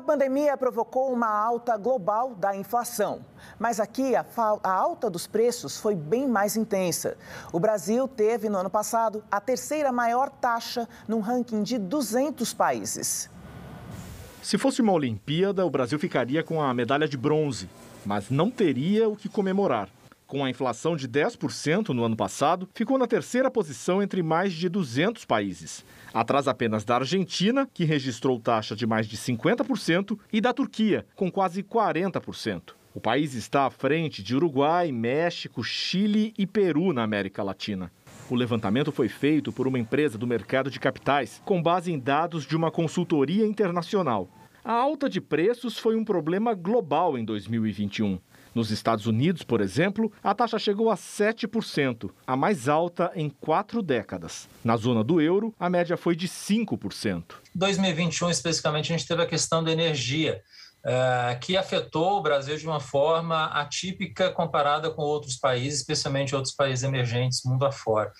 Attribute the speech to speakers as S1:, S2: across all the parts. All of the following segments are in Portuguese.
S1: A pandemia provocou uma alta global da inflação, mas aqui a, a, alta dos preços foi bem mais intensa. O Brasil teve no ano passado a terceira maior taxa num ranking de 200 países. Se fosse uma Olimpíada, o Brasil ficaria com a medalha de bronze, mas não teria o que comemorar com a inflação de 10% no ano passado, ficou na terceira posição entre mais de 200 países, atrás apenas da Argentina, que registrou taxa de mais de 50%, e da Turquia, com quase 40%. O país está à frente de Uruguai, México, Chile e Peru na América Latina. O levantamento foi feito por uma empresa do mercado de capitais, com base em dados de uma consultoria internacional. A alta de preços foi um problema global em 2021. Nos Estados Unidos, por exemplo, a taxa chegou a 7%, a mais alta em quatro décadas. Na zona do euro, a média foi de 5%.
S2: 2021, especificamente, a gente teve a questão da energia. Eh, que afetou o Brasil de uma forma atípica comparada com outros países, especialmente outros países emergentes mundo afora.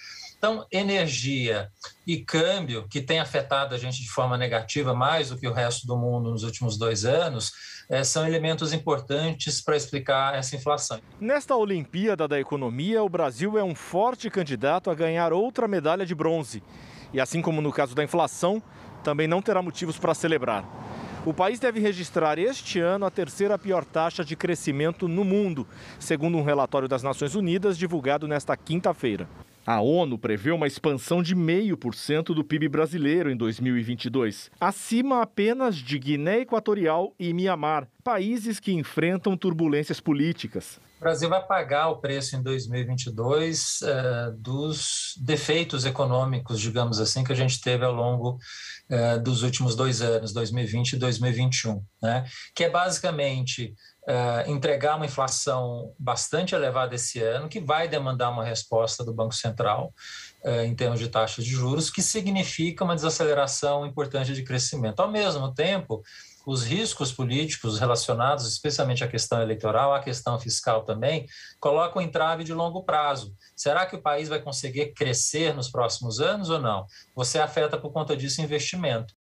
S2: Então, energia e câmbio, que tem afetado a gente de forma negativa mais do que o resto do mundo nos últimos dois anos, é, são elementos importantes para explicar essa inflação.
S1: Nesta Olimpíada da Economia, o Brasil é um forte candidato a ganhar outra medalha de bronze. E assim como no caso da inflação, também não terá motivos para celebrar. O país deve registrar este ano a terceira pior taxa de crescimento no mundo, segundo um relatório das Nações Unidas divulgado nesta quinta-feira. A ONU prevê uma expansão de 0,5% do PIB brasileiro em 2022, acima apenas de Guiné Equatorial e Mianmar, países que enfrentam turbulências políticas.
S2: O Brasil vai pagar o preço em 2022 eh, dos defeitos econômicos, digamos assim, que a gente teve ao longo eh, dos últimos dois anos, 2020 e 2021, né? que é basicamente uh, entregar uma inflação bastante elevada esse ano, que vai demandar uma resposta do Banco Central uh, em termos de taxas de juros, que significa uma desaceleração importante de crescimento. Ao mesmo tempo, os riscos políticos relacionados, especialmente à questão eleitoral, à questão fiscal também, colocam entrave de longo prazo. Será que o país vai conseguir crescer nos próximos anos ou não? Você afeta por conta disso investimento.